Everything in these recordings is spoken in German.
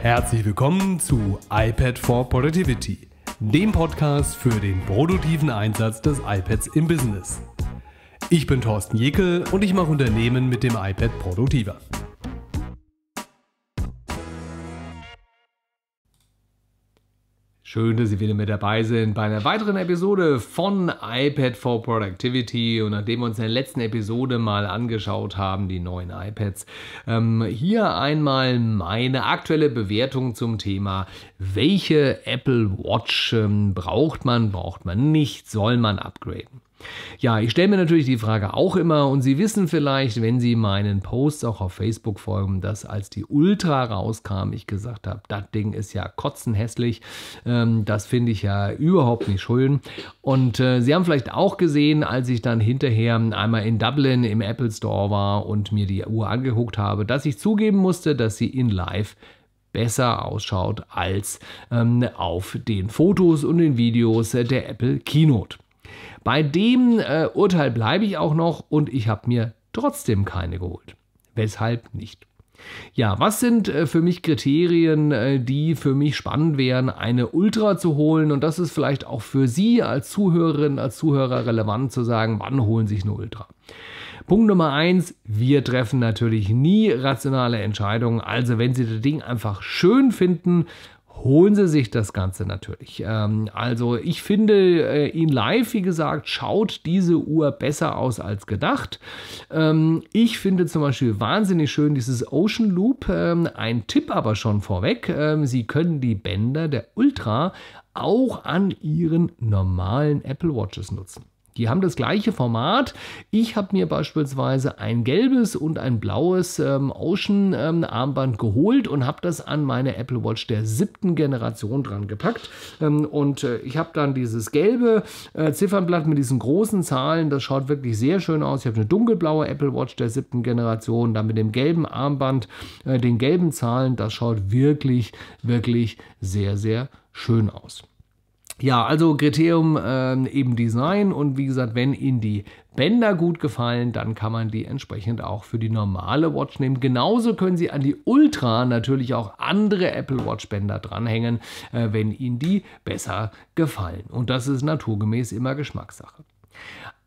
Herzlich willkommen zu iPad for Productivity, dem Podcast für den produktiven Einsatz des iPads im Business. Ich bin Thorsten Jekel und ich mache Unternehmen mit dem iPad produktiver. Schön, dass Sie wieder mit dabei sind bei einer weiteren Episode von iPad for Productivity. Und nachdem wir uns in der letzten Episode mal angeschaut haben, die neuen iPads, ähm, hier einmal meine aktuelle Bewertung zum Thema, welche Apple Watch ähm, braucht man, braucht man nicht, soll man upgraden. Ja, ich stelle mir natürlich die Frage auch immer und Sie wissen vielleicht, wenn Sie meinen Posts auch auf Facebook folgen, dass als die Ultra rauskam, ich gesagt habe, das Ding ist ja kotzenhässlich, ähm, das finde ich ja überhaupt nicht schön. Und äh, Sie haben vielleicht auch gesehen, als ich dann hinterher einmal in Dublin im Apple Store war und mir die Uhr angeguckt habe, dass ich zugeben musste, dass sie in Live besser ausschaut als ähm, auf den Fotos und den Videos der Apple Keynote. Bei dem äh, Urteil bleibe ich auch noch und ich habe mir trotzdem keine geholt. Weshalb nicht? Ja, was sind äh, für mich Kriterien, äh, die für mich spannend wären, eine Ultra zu holen? Und das ist vielleicht auch für Sie als Zuhörerin, als Zuhörer relevant zu sagen, wann holen sich eine Ultra? Punkt Nummer eins, wir treffen natürlich nie rationale Entscheidungen. Also wenn Sie das Ding einfach schön finden holen Sie sich das Ganze natürlich. Ähm, also ich finde äh, ihn live, wie gesagt, schaut diese Uhr besser aus als gedacht. Ähm, ich finde zum Beispiel wahnsinnig schön dieses Ocean Loop. Ähm, ein Tipp aber schon vorweg, ähm, Sie können die Bänder der Ultra auch an Ihren normalen Apple Watches nutzen. Die haben das gleiche Format. Ich habe mir beispielsweise ein gelbes und ein blaues ähm, Ocean ähm, Armband geholt und habe das an meine Apple Watch der siebten Generation dran gepackt. Ähm, und äh, ich habe dann dieses gelbe äh, Ziffernblatt mit diesen großen Zahlen. Das schaut wirklich sehr schön aus. Ich habe eine dunkelblaue Apple Watch der siebten Generation, dann mit dem gelben Armband, äh, den gelben Zahlen. Das schaut wirklich, wirklich sehr, sehr schön aus. Ja, also Kriterium äh, eben Design und wie gesagt, wenn Ihnen die Bänder gut gefallen, dann kann man die entsprechend auch für die normale Watch nehmen. Genauso können Sie an die Ultra natürlich auch andere Apple Watch Bänder dranhängen, äh, wenn Ihnen die besser gefallen. Und das ist naturgemäß immer Geschmackssache.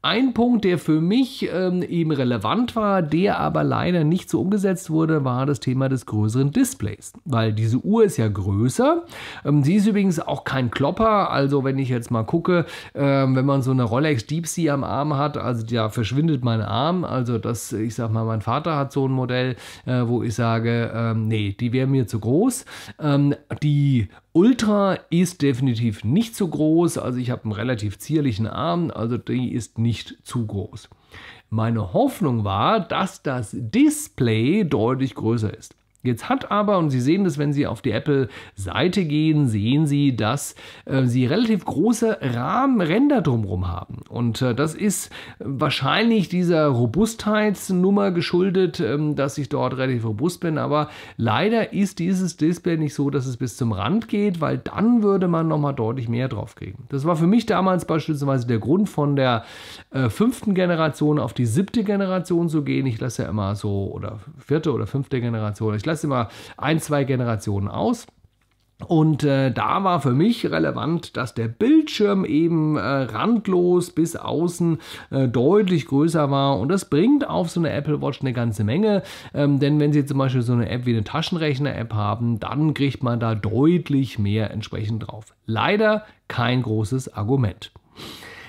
Ein Punkt, der für mich ähm, eben relevant war, der aber leider nicht so umgesetzt wurde, war das Thema des größeren Displays. Weil diese Uhr ist ja größer. Ähm, sie ist übrigens auch kein Klopper. Also wenn ich jetzt mal gucke, ähm, wenn man so eine Rolex Deep Sea am Arm hat, also da ja, verschwindet mein Arm. Also das, ich sag mal, mein Vater hat so ein Modell, äh, wo ich sage, ähm, nee, die wäre mir zu groß. Ähm, die Ultra ist definitiv nicht so groß, also ich habe einen relativ zierlichen Arm, also die ist nicht zu groß. Meine Hoffnung war, dass das Display deutlich größer ist. Jetzt hat aber, und Sie sehen das, wenn Sie auf die Apple-Seite gehen, sehen Sie, dass äh, Sie relativ große Rahmenränder drumherum haben. Und äh, das ist wahrscheinlich dieser Robustheitsnummer geschuldet, ähm, dass ich dort relativ robust bin. Aber leider ist dieses Display nicht so, dass es bis zum Rand geht, weil dann würde man nochmal deutlich mehr drauf kriegen. Das war für mich damals beispielsweise der Grund, von der äh, fünften Generation auf die siebte Generation zu gehen. Ich lasse ja immer so, oder vierte oder fünfte Generation. Ich lasse lasse immer ein, zwei Generationen aus. Und äh, da war für mich relevant, dass der Bildschirm eben äh, randlos bis außen äh, deutlich größer war. Und das bringt auf so eine Apple Watch eine ganze Menge. Ähm, denn wenn Sie zum Beispiel so eine App wie eine Taschenrechner-App haben, dann kriegt man da deutlich mehr entsprechend drauf. Leider kein großes Argument.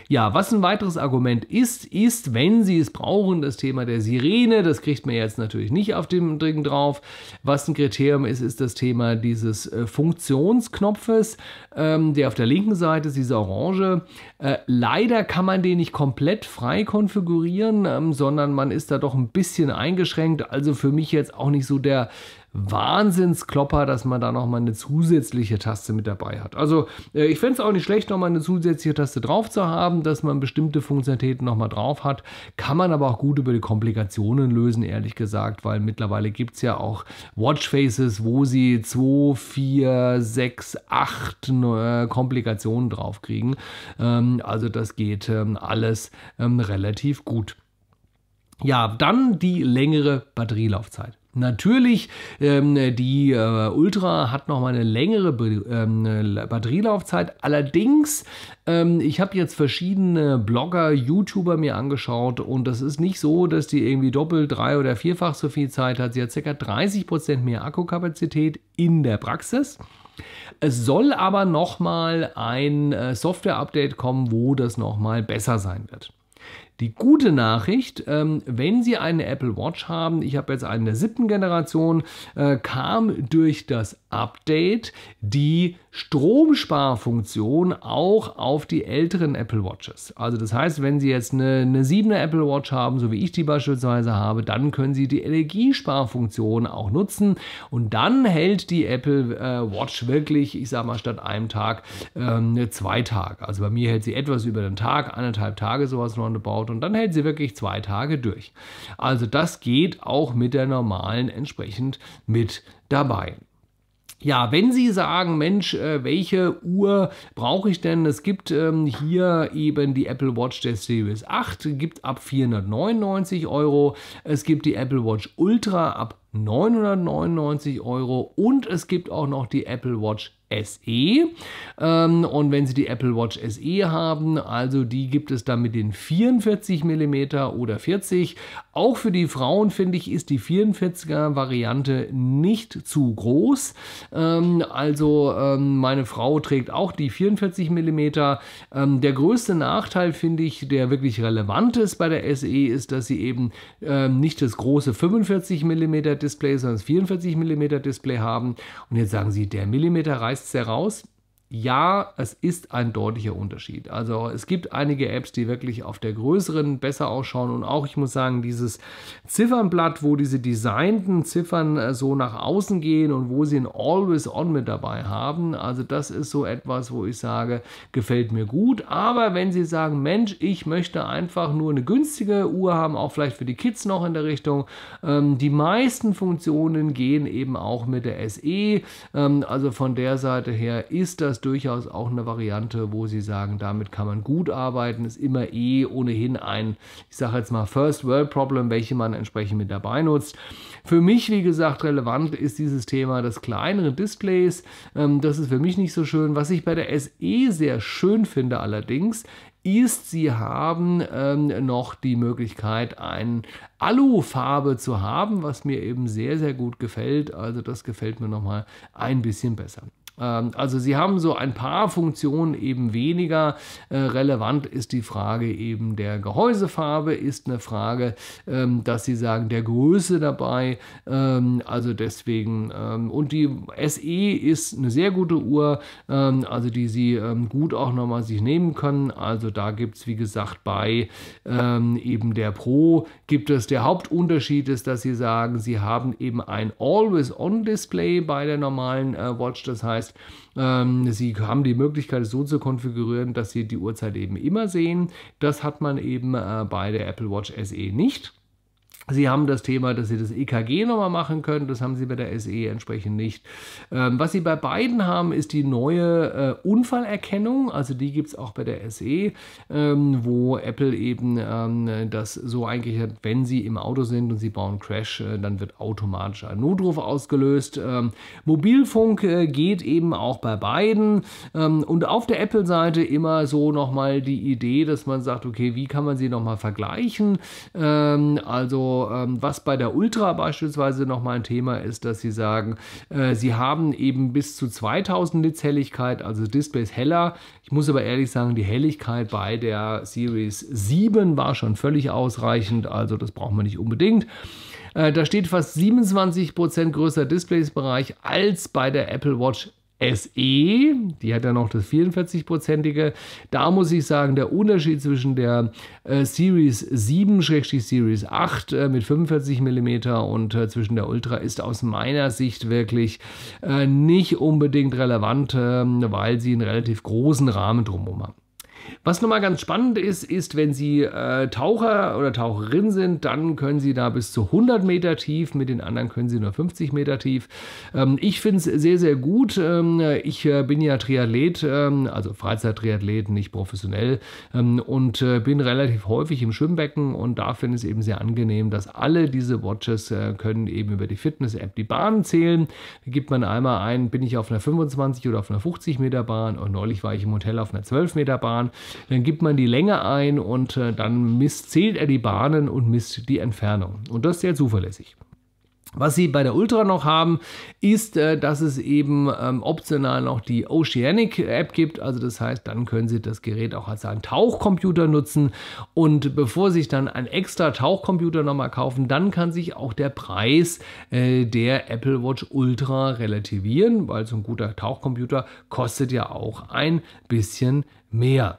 Ja, was ein weiteres Argument ist, ist, wenn Sie es brauchen, das Thema der Sirene, das kriegt man jetzt natürlich nicht auf dem Ding drauf. Was ein Kriterium ist, ist das Thema dieses äh, Funktionsknopfes, ähm, der auf der linken Seite ist, diese Orange. Äh, leider kann man den nicht komplett frei konfigurieren, ähm, sondern man ist da doch ein bisschen eingeschränkt. Also für mich jetzt auch nicht so der Wahnsinnsklopper, dass man da nochmal eine zusätzliche Taste mit dabei hat. Also äh, ich fände es auch nicht schlecht, nochmal eine zusätzliche Taste drauf zu haben, dass man bestimmte Funktionalitäten nochmal drauf hat. Kann man aber auch gut über die Komplikationen lösen, ehrlich gesagt, weil mittlerweile gibt es ja auch Watchfaces, wo sie 2, 4, 6, 8 äh, Komplikationen draufkriegen. Ähm, also das geht ähm, alles ähm, relativ gut. Ja, dann die längere Batterielaufzeit. Natürlich, ähm, die äh, Ultra hat nochmal eine längere Be ähm, Batterielaufzeit. Allerdings, ähm, ich habe jetzt verschiedene Blogger, YouTuber mir angeschaut und das ist nicht so, dass die irgendwie doppelt, drei oder vierfach so viel Zeit hat. Sie hat ca. 30% mehr Akkukapazität in der Praxis. Es soll aber nochmal ein äh, Software-Update kommen, wo das nochmal besser sein wird. Die gute Nachricht, ähm, wenn Sie eine Apple Watch haben, ich habe jetzt eine der siebten Generation, äh, kam durch das Update die Stromsparfunktion auch auf die älteren Apple Watches. Also das heißt, wenn Sie jetzt eine, eine 7er Apple Watch haben, so wie ich die beispielsweise habe, dann können Sie die Energiesparfunktion auch nutzen und dann hält die Apple äh, Watch wirklich, ich sage mal, statt einem Tag ähm, zwei Tage. Also bei mir hält sie etwas über den Tag, anderthalb Tage sowas roundabout und dann hält sie wirklich zwei Tage durch. Also das geht auch mit der normalen entsprechend mit dabei ja, wenn Sie sagen, Mensch, äh, welche Uhr brauche ich denn? Es gibt ähm, hier eben die Apple Watch der Series 8, gibt ab 499 Euro. Es gibt die Apple Watch Ultra ab 999 Euro und es gibt auch noch die Apple Watch SE. Ähm, und wenn Sie die Apple Watch SE haben, also die gibt es dann mit den 44 mm oder 40. Auch für die Frauen finde ich, ist die 44er Variante nicht zu groß. Ähm, also ähm, meine Frau trägt auch die 44 mm. Ähm, der größte Nachteil finde ich, der wirklich relevant ist bei der SE, ist, dass sie eben ähm, nicht das große 45 mm Display, sondern das 44 mm Display haben. Und jetzt sagen Sie, der Millimeter reißt kürzt es heraus ja, es ist ein deutlicher Unterschied. Also es gibt einige Apps, die wirklich auf der größeren besser ausschauen und auch, ich muss sagen, dieses Ziffernblatt, wo diese designten Ziffern äh, so nach außen gehen und wo sie ein Always On mit dabei haben. Also das ist so etwas, wo ich sage, gefällt mir gut. Aber wenn Sie sagen, Mensch, ich möchte einfach nur eine günstige Uhr haben, auch vielleicht für die Kids noch in der Richtung, ähm, die meisten Funktionen gehen eben auch mit der SE. Ähm, also von der Seite her ist das durchaus auch eine Variante, wo sie sagen, damit kann man gut arbeiten, ist immer eh ohnehin ein, ich sage jetzt mal, First World Problem, welche man entsprechend mit dabei nutzt. Für mich, wie gesagt, relevant ist dieses Thema des kleineren Displays. Ähm, das ist für mich nicht so schön. Was ich bei der SE sehr schön finde allerdings, ist, sie haben ähm, noch die Möglichkeit, eine Alufarbe zu haben, was mir eben sehr, sehr gut gefällt. Also das gefällt mir nochmal ein bisschen besser. Ähm, also sie haben so ein paar Funktionen eben weniger. Äh, relevant ist die Frage eben der Gehäusefarbe, ist eine Frage, ähm, dass sie sagen, der Größe dabei. Ähm, also deswegen, und die SE ist eine sehr gute Uhr, also die sie gut auch nochmal sich nehmen können. Also da gibt es, wie gesagt, bei eben der Pro gibt es, der Hauptunterschied ist, dass sie sagen, sie haben eben ein Always-On-Display bei der normalen äh, Watch. Das heißt, heißt, ähm, Sie haben die Möglichkeit, es so zu konfigurieren, dass Sie die Uhrzeit eben immer sehen. Das hat man eben äh, bei der Apple Watch SE nicht. Sie haben das Thema, dass Sie das EKG nochmal machen können. Das haben Sie bei der SE entsprechend nicht. Ähm, was Sie bei beiden haben, ist die neue äh, Unfallerkennung. Also die gibt es auch bei der SE, ähm, wo Apple eben ähm, das so eigentlich hat, wenn Sie im Auto sind und Sie bauen Crash, äh, dann wird automatisch ein Notruf ausgelöst. Ähm, Mobilfunk äh, geht eben auch bei beiden. Ähm, und auf der Apple-Seite immer so nochmal die Idee, dass man sagt, okay, wie kann man sie nochmal vergleichen? Ähm, also ähm, was bei der Ultra beispielsweise nochmal ein Thema ist, dass sie sagen, äh, sie haben eben bis zu 2000 Nits Helligkeit, also Displays heller. Ich muss aber ehrlich sagen, die Helligkeit bei der Series 7 war schon völlig ausreichend, also das braucht man nicht unbedingt. Äh, da steht fast 27% größer Displaysbereich als bei der Apple Watch SE, die hat ja noch das 44-prozentige. Da muss ich sagen, der Unterschied zwischen der äh, Series 7-Series 8 äh, mit 45 mm und äh, zwischen der Ultra ist aus meiner Sicht wirklich äh, nicht unbedingt relevant, ähm, weil sie einen relativ großen Rahmen drumherum haben. Was nochmal ganz spannend ist, ist, wenn Sie äh, Taucher oder Taucherin sind, dann können Sie da bis zu 100 Meter tief, mit den anderen können Sie nur 50 Meter tief. Ähm, ich finde es sehr, sehr gut. Ähm, ich äh, bin ja Triathlet, ähm, also Freizeit-Triathlet, nicht professionell ähm, und äh, bin relativ häufig im Schwimmbecken und da finde ich es eben sehr angenehm, dass alle diese Watches äh, können eben über die Fitness-App die Bahnen zählen. Da gibt man einmal ein, bin ich auf einer 25 oder auf einer 50 Meter Bahn und neulich war ich im Hotel auf einer 12 Meter Bahn dann gibt man die Länge ein und äh, dann misst, zählt er die Bahnen und misst die Entfernung. Und das ist sehr zuverlässig. Was sie bei der Ultra noch haben, ist, äh, dass es eben ähm, optional noch die Oceanic App gibt. Also das heißt, dann können Sie das Gerät auch als einen Tauchcomputer nutzen. Und bevor Sie sich dann einen extra Tauchcomputer nochmal kaufen, dann kann sich auch der Preis äh, der Apple Watch Ultra relativieren, weil so ein guter Tauchcomputer kostet ja auch ein bisschen mehr.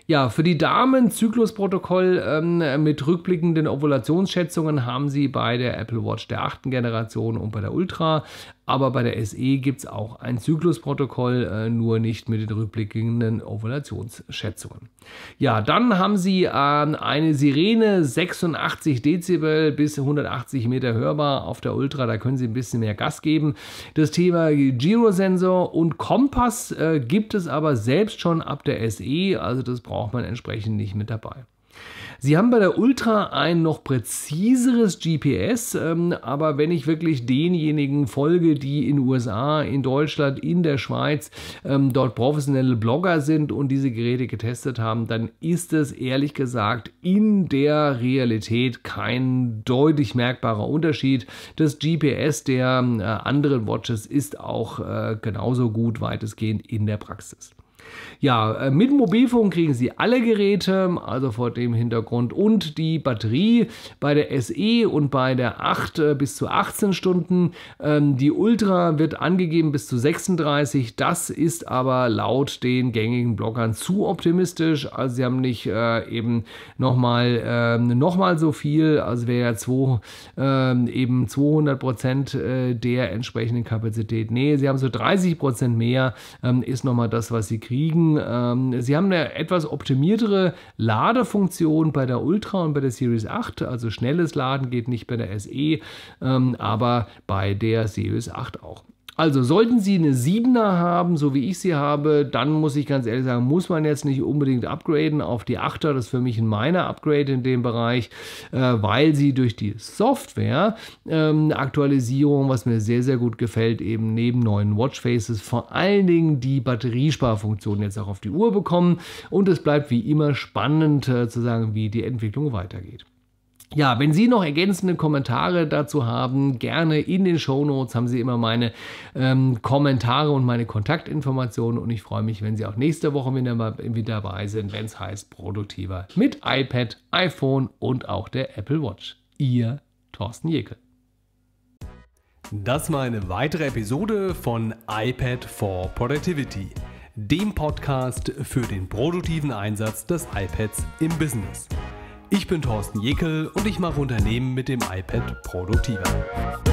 Ja, für die Damen Zyklusprotokoll ähm, mit rückblickenden Ovulationsschätzungen haben sie bei der Apple Watch der achten Generation und bei der Ultra. Aber bei der SE gibt es auch ein Zyklusprotokoll, äh, nur nicht mit den rückblickenden Ovulationsschätzungen. Ja, dann haben sie ähm, eine Sirene 86 Dezibel bis 180 Meter hörbar auf der Ultra. Da können sie ein bisschen mehr Gas geben. Das Thema Giro-Sensor und Kompass äh, gibt es aber selbst schon ab der SE. Also das braucht braucht man entsprechend nicht mit dabei. Sie haben bei der Ultra ein noch präziseres GPS, ähm, aber wenn ich wirklich denjenigen folge, die in USA, in Deutschland, in der Schweiz ähm, dort professionelle Blogger sind und diese Geräte getestet haben, dann ist es ehrlich gesagt in der Realität kein deutlich merkbarer Unterschied. Das GPS der äh, anderen Watches ist auch äh, genauso gut weitestgehend in der Praxis. Ja, äh, mit Mobilfunk kriegen Sie alle Geräte, also vor dem Hintergrund und die Batterie bei der SE und bei der 8 äh, bis zu 18 Stunden. Ähm, die Ultra wird angegeben bis zu 36, das ist aber laut den gängigen Blockern zu optimistisch. Also Sie haben nicht äh, eben nochmal ähm, noch mal so viel, also wäre ja ähm, eben 200 Prozent der entsprechenden Kapazität. Nee, Sie haben so 30 Prozent mehr, ist nochmal das, was Sie kriegen liegen. Ähm, sie haben eine etwas optimiertere Ladefunktion bei der Ultra und bei der Series 8. Also schnelles Laden geht nicht bei der SE, ähm, aber bei der Series 8 auch. Also sollten Sie eine 7er haben, so wie ich sie habe, dann muss ich ganz ehrlich sagen, muss man jetzt nicht unbedingt upgraden auf die 8er. Das ist für mich ein meiner Upgrade in dem Bereich, äh, weil sie durch die Software ähm, eine Aktualisierung, was mir sehr, sehr gut gefällt, eben neben neuen Watchfaces vor allen Dingen die Batteriesparfunktion jetzt auch auf die Uhr bekommen. Und es bleibt wie immer spannend äh, zu sagen, wie die Entwicklung weitergeht. Ja, wenn Sie noch ergänzende Kommentare dazu haben, gerne in den Show Notes haben Sie immer meine ähm, Kommentare und meine Kontaktinformationen und ich freue mich, wenn Sie auch nächste Woche wieder, wieder dabei sind, wenn es heißt produktiver mit iPad, iPhone und auch der Apple Watch. Ihr Thorsten Jekel. Das war eine weitere Episode von iPad for Productivity, dem Podcast für den produktiven Einsatz des iPads im Business. Ich bin Thorsten Jekel und ich mache Unternehmen mit dem iPad produktiver.